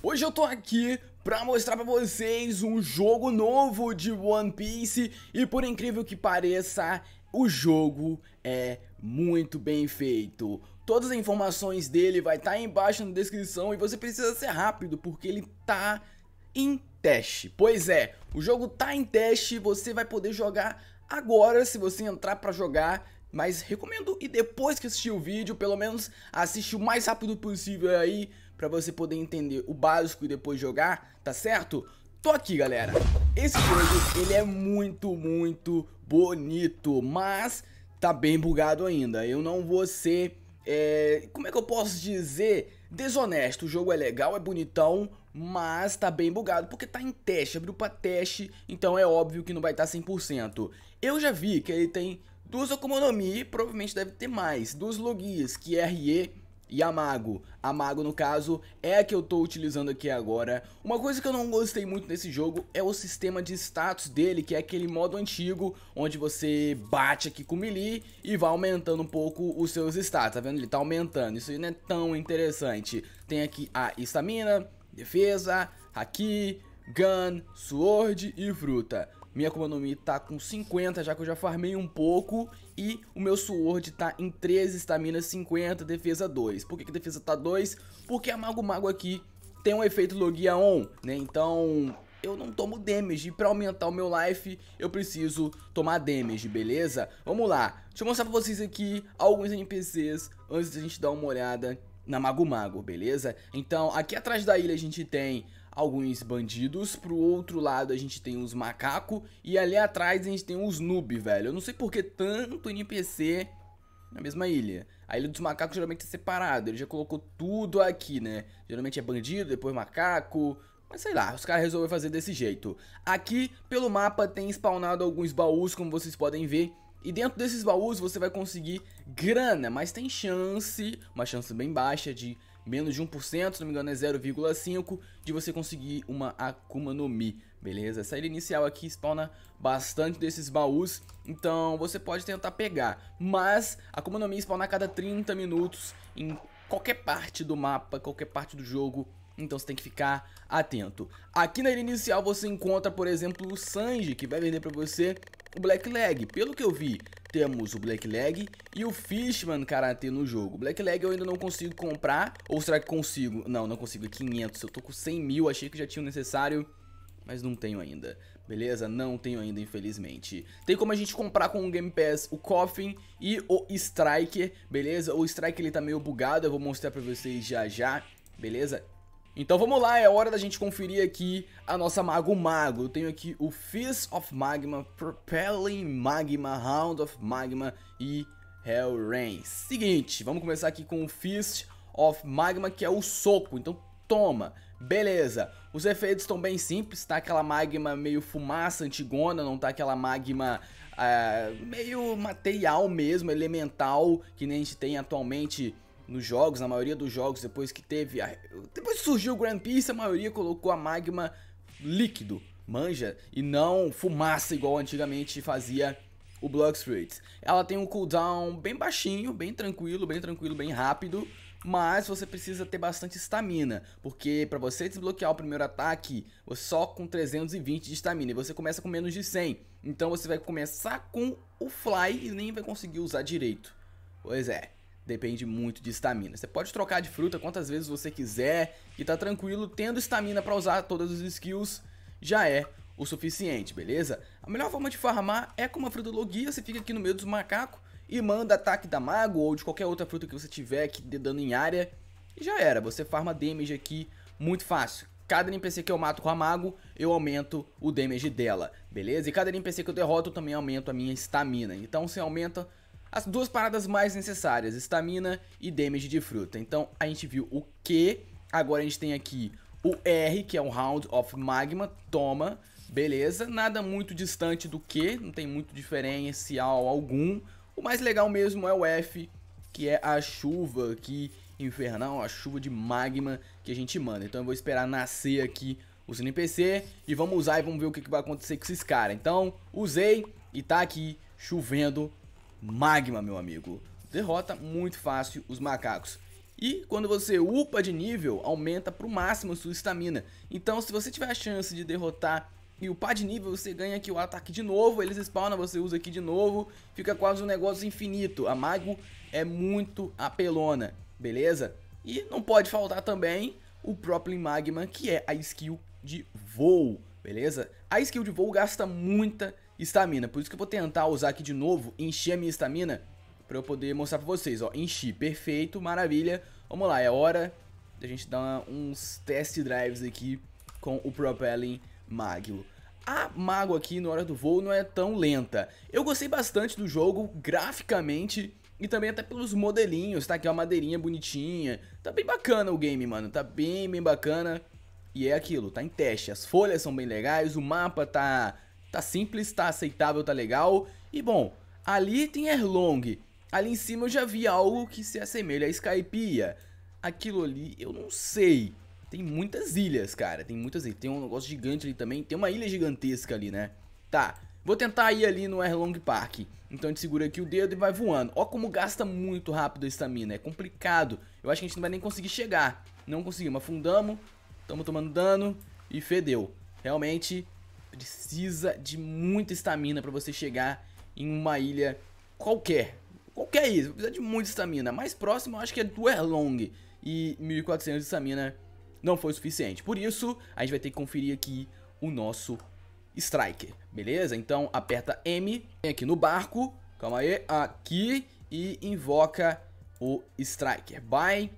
Hoje eu tô aqui para mostrar para vocês um jogo novo de One Piece e por incrível que pareça, o jogo é muito bem feito. Todas as informações dele vai estar tá embaixo na descrição e você precisa ser rápido porque ele tá em teste. Pois é, o jogo tá em teste, você vai poder jogar agora se você entrar para jogar mas recomendo e depois que assistir o vídeo, pelo menos assiste o mais rápido possível aí para você poder entender o básico e depois jogar, tá certo? Tô aqui, galera. Esse jogo, ele é muito, muito bonito, mas tá bem bugado ainda. Eu não vou ser, é... como é que eu posso dizer, desonesto. O jogo é legal, é bonitão, mas tá bem bugado, porque tá em teste, abriu pra teste, então é óbvio que não vai estar tá 100%. Eu já vi que ele tem duas Okumonomi, provavelmente deve ter mais, duas Logis, que é RE e a Mago. A Mago, no caso, é a que eu tô utilizando aqui agora. Uma coisa que eu não gostei muito nesse jogo é o sistema de status dele, que é aquele modo antigo, onde você bate aqui com melee e vai aumentando um pouco os seus status, tá vendo? Ele tá aumentando, isso aí não é tão interessante. Tem aqui a estamina, defesa, haki, gun, sword e fruta. Minha Akuma no Mi tá com 50, já que eu já farmei um pouco. E o meu Sword tá em 13, estamina 50, defesa 2. Por que, que defesa tá 2? Porque a Mago Mago aqui tem um efeito Logia On, né? Então, eu não tomo damage. E pra aumentar o meu life, eu preciso tomar damage, beleza? Vamos lá. Deixa eu mostrar pra vocês aqui alguns NPCs antes da gente dar uma olhada na Mago Mago, beleza? Então, aqui atrás da ilha a gente tem alguns bandidos, pro outro lado a gente tem os macaco e ali atrás a gente tem os noob, velho. Eu não sei por que tanto NPC na mesma ilha. A ilha dos macacos geralmente é separada, ele já colocou tudo aqui, né? Geralmente é bandido, depois macaco, mas sei lá, os caras resolveram fazer desse jeito. Aqui, pelo mapa, tem spawnado alguns baús, como vocês podem ver. E dentro desses baús você vai conseguir grana, mas tem chance, uma chance bem baixa de menos de 1%, se não me engano é 0,5%, de você conseguir uma Akuma no Mi, beleza? Essa ilha inicial aqui spawna bastante desses baús, então você pode tentar pegar, mas Akuma no Mi spawna a cada 30 minutos em qualquer parte do mapa, qualquer parte do jogo, então você tem que ficar atento. Aqui na ilha inicial você encontra, por exemplo, o Sanji, que vai vender pra você o Blackleg. Pelo que eu vi, temos o Blackleg e o Fishman Karate no jogo. O Blackleg eu ainda não consigo comprar. Ou será que consigo? Não, não consigo. É 500. Eu tô com 100 mil. Achei que já tinha o necessário. Mas não tenho ainda, beleza? Não tenho ainda, infelizmente. Tem como a gente comprar com o Game Pass o Coffin e o Striker, beleza? O Striker ele tá meio bugado, eu vou mostrar pra vocês já já, beleza? Então vamos lá, é hora da gente conferir aqui a nossa Mago Mago. Eu tenho aqui o Fist of Magma, Propelling Magma, Round of Magma e Hell Rain. Seguinte, vamos começar aqui com o Fist of Magma, que é o soco. Então toma, beleza. Os efeitos estão bem simples, tá aquela magma meio fumaça, antigona, não tá aquela magma uh, meio material mesmo, elemental, que nem a gente tem atualmente nos jogos, na maioria dos jogos, depois que teve. A... Depois surgiu o Grand Peace, a maioria colocou a magma líquido, manja, e não fumaça igual antigamente fazia o Block Street. Ela tem um cooldown bem baixinho, bem tranquilo, bem tranquilo, bem rápido, mas você precisa ter bastante estamina, porque para você desbloquear o primeiro ataque, só com 320 de estamina, e você começa com menos de 100, então você vai começar com o Fly e nem vai conseguir usar direito. Pois é depende muito de estamina. Você pode trocar de fruta quantas vezes você quiser e tá tranquilo, tendo estamina para usar todas as skills, já é o suficiente, beleza? A melhor forma de farmar é com uma fruta logia, você fica aqui no meio dos macacos e manda ataque da mago ou de qualquer outra fruta que você tiver que dê dano em área e já era, você farma damage aqui muito fácil. Cada NPC que eu mato com a mago, eu aumento o damage dela, beleza? E cada NPC que eu derroto, eu também aumento a minha estamina. Então você aumenta as duas paradas mais necessárias, estamina e damage de fruta. Então a gente viu o Q, agora a gente tem aqui o R, que é o Round of Magma, toma, beleza. Nada muito distante do Q, não tem muito diferencial algum. O mais legal mesmo é o F, que é a chuva aqui infernal, a chuva de magma que a gente manda. Então eu vou esperar nascer aqui os NPC e vamos usar e vamos ver o que, que vai acontecer com esses caras. Então usei e tá aqui chovendo magma, meu amigo. Derrota muito fácil os macacos. E quando você upa de nível, aumenta para o máximo sua estamina. Então se você tiver a chance de derrotar e upar de nível, você ganha aqui o ataque de novo, eles spawnam, você usa aqui de novo, fica quase um negócio infinito. A mago é muito apelona, beleza? E não pode faltar também o próprio Magma, que é a skill de voo, beleza? A skill de voo gasta muita estamina. Por isso que eu vou tentar usar aqui de novo, encher a minha estamina, pra eu poder mostrar pra vocês, ó. Enchi, perfeito, maravilha. Vamos lá, é hora da gente dar uns test drives aqui com o Propelling Maglo. A Mago aqui na hora do voo não é tão lenta. Eu gostei bastante do jogo, graficamente, e também até pelos modelinhos, tá? Aqui é uma madeirinha bonitinha. Tá bem bacana o game, mano. Tá bem, bem bacana. E é aquilo, tá em teste. As folhas são bem legais, o mapa tá Tá simples, tá aceitável, tá legal. E bom, ali tem Erlong. Ali em cima eu já vi algo que se assemelha a Skypiea. Aquilo ali eu não sei. Tem muitas ilhas, cara. Tem muitas ilhas. Tem um negócio gigante ali também. Tem uma ilha gigantesca ali, né? Tá. Vou tentar ir ali no Erlong Park. Então a gente segura aqui o dedo e vai voando. Ó como gasta muito rápido a estamina. É complicado. Eu acho que a gente não vai nem conseguir chegar. Não conseguimos. Afundamos. Estamos tomando dano. E fedeu. Realmente precisa de muita estamina para você chegar em uma ilha qualquer. Qualquer ilha, precisa de muita estamina. Mais próximo eu acho que é do Erlong e 1400 de estamina não foi o suficiente. Por isso, a gente vai ter que conferir aqui o nosso Striker, beleza? Então aperta M, vem aqui no barco, calma aí, aqui e invoca o Striker. Buy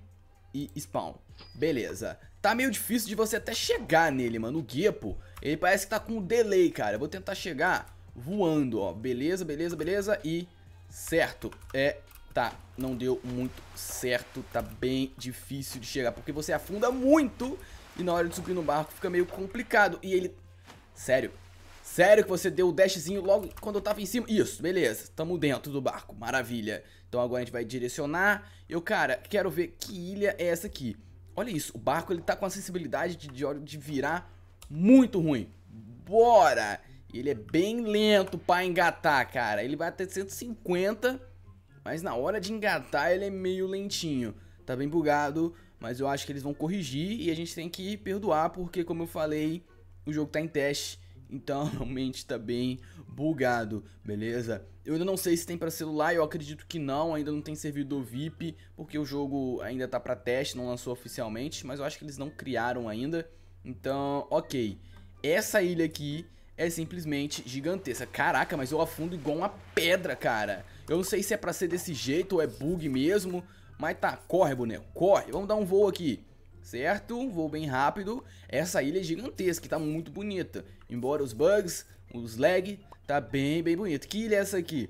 e spawn, beleza. Tá meio difícil de você até chegar nele, mano. O Gepo ele parece que tá com um delay, cara. Eu vou tentar chegar voando, ó. Beleza, beleza, beleza. E certo. É, tá. Não deu muito certo. Tá bem difícil de chegar. Porque você afunda muito. E na hora de subir no barco fica meio complicado. E ele... Sério. Sério que você deu o dashzinho logo quando eu tava em cima? Isso, beleza. Tamo dentro do barco. Maravilha. Então agora a gente vai direcionar. Eu, cara, quero ver que ilha é essa aqui. Olha isso. O barco, ele tá com a sensibilidade de, de, de virar muito ruim. Bora! Ele é bem lento pra engatar, cara. Ele vai até 150, mas na hora de engatar ele é meio lentinho. Tá bem bugado, mas eu acho que eles vão corrigir e a gente tem que perdoar, porque como eu falei, o jogo tá em teste. Então realmente tá bem bugado, beleza? Eu ainda não sei se tem para celular, eu acredito que não, ainda não tem servidor VIP, porque o jogo ainda tá para teste, não lançou oficialmente, mas eu acho que eles não criaram ainda. Então, ok. Essa ilha aqui é simplesmente gigantesca. Caraca, mas eu afundo igual uma pedra, cara. Eu não sei se é pra ser desse jeito ou é bug mesmo. Mas tá, corre, boneco, corre. Vamos dar um voo aqui. Certo? Um voo bem rápido. Essa ilha é gigantesca, tá muito bonita. Embora os bugs, os lag, tá bem, bem bonito. Que ilha é essa aqui?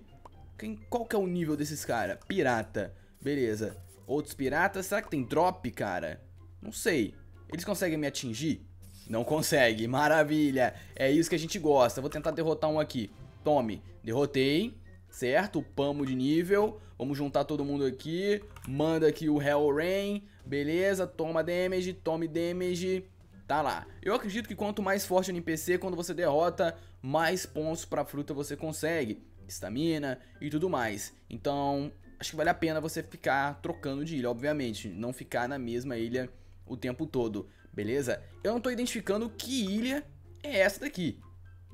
Quem, qual que é o nível desses caras? Pirata. Beleza. Outros piratas? Será que tem drop, cara? Não sei. Eles conseguem me atingir? Não consegue, maravilha. É isso que a gente gosta. Vou tentar derrotar um aqui. Tome, derrotei, certo? Pamo de nível. Vamos juntar todo mundo aqui. Manda aqui o Hell Rain. Beleza, toma damage, tome damage. Tá lá. Eu acredito que quanto mais forte o NPC, quando você derrota, mais pontos pra fruta você consegue. Estamina e tudo mais. Então, acho que vale a pena você ficar trocando de ilha, obviamente. Não ficar na mesma ilha o tempo todo, beleza? Eu não estou identificando que ilha é essa daqui.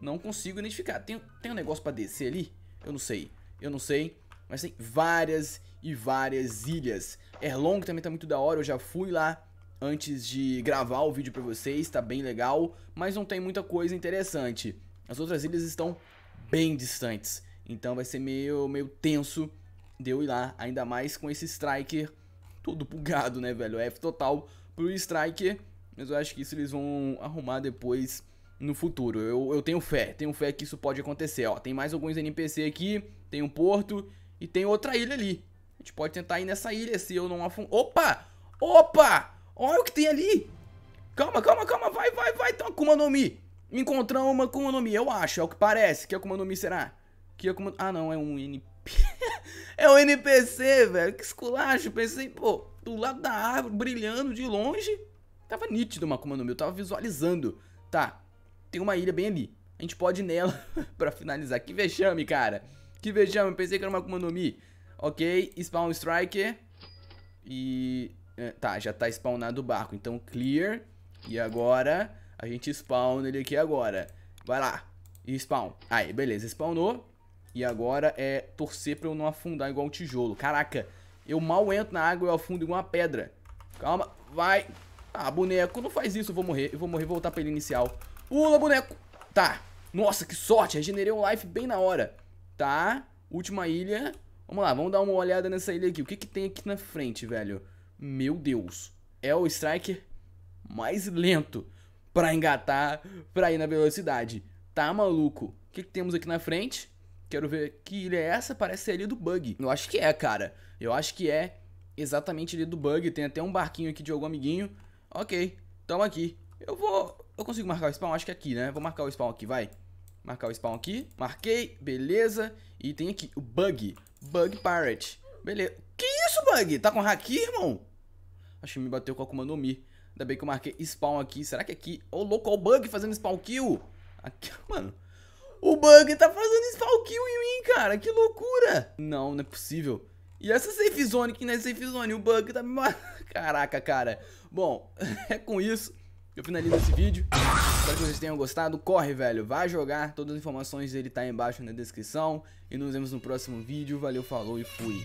Não consigo identificar. Tem, tem um negócio para descer ali? Eu não sei. Eu não sei. Mas tem várias e várias ilhas. Erlong também tá muito da hora. Eu já fui lá antes de gravar o vídeo para vocês. Tá bem legal. Mas não tem muita coisa interessante. As outras ilhas estão bem distantes. Então vai ser meio, meio tenso de eu ir lá. Ainda mais com esse Striker todo bugado, né, velho? F total pro Striker. Mas eu acho que isso eles vão arrumar depois no futuro. Eu, eu tenho fé, tenho fé que isso pode acontecer. Ó, tem mais alguns NPC aqui, tem um porto e tem outra ilha ali. A gente pode tentar ir nessa ilha se eu não afundar. Opa! Opa! Olha o que tem ali! Calma, calma, calma, vai, vai, vai, tem uma Akuma no Mi! Encontramos uma Akuma no Mi, eu acho, é o que parece. Que Akuma no Mi será? Que Akuma... Ah, não, é um NPC. é um NPC, velho, que esculacho, pensei, pô do lado da árvore, brilhando de longe. Tava nítido uma comando no Mi, eu tava visualizando. Tá, tem uma ilha bem ali. A gente pode ir nela pra finalizar. Que vexame, cara. Que vexame, pensei que era uma comando no Mi. Ok, spawn strike. E... É, tá, já tá spawnado o barco, então clear. E agora a gente spawn ele aqui agora. Vai lá. E spawn. Aí, beleza, spawnou. E agora é torcer pra eu não afundar igual um tijolo. Caraca, eu mal entro na água, eu afundo igual uma pedra. Calma, vai. Ah, boneco, não faz isso, eu vou morrer. Eu vou morrer, voltar pra ele inicial. Pula, boneco. Tá. Nossa, que sorte, regenerei um life bem na hora. Tá, última ilha. Vamos lá, vamos dar uma olhada nessa ilha aqui. O que que tem aqui na frente, velho? Meu Deus. É o striker mais lento pra engatar, pra ir na velocidade. Tá maluco? O que, que temos aqui na frente? Quero ver que ilha é essa, parece ser a ilha do Bug. Eu acho que é, cara. Eu acho que é exatamente a ilha do Bug. Tem até um barquinho aqui de algum amiguinho. Ok, tamo aqui. Eu vou... Eu consigo marcar o spawn? Acho que é aqui, né? Vou marcar o spawn aqui, vai. Marcar o spawn aqui. Marquei, beleza. E tem aqui o Bug. Bug Pirate. Beleza. Que isso, Bug? Tá com haki, irmão? Acho que me bateu com a Akuma no Mi. Ainda bem que eu marquei spawn aqui. Será que é aqui... Ô, oh, louco, o Bug fazendo spawn kill. Aqui, mano... O Bug tá fazendo stalkill em mim, cara. Que loucura. Não, não é possível. E essa safe zone que não é safe zone. O Bug tá me... Caraca, cara. Bom, é com isso. Eu finalizo esse vídeo. Espero que vocês tenham gostado. Corre, velho. Vai jogar. Todas as informações dele tá aí embaixo na descrição. E nos vemos no próximo vídeo. Valeu, falou e fui.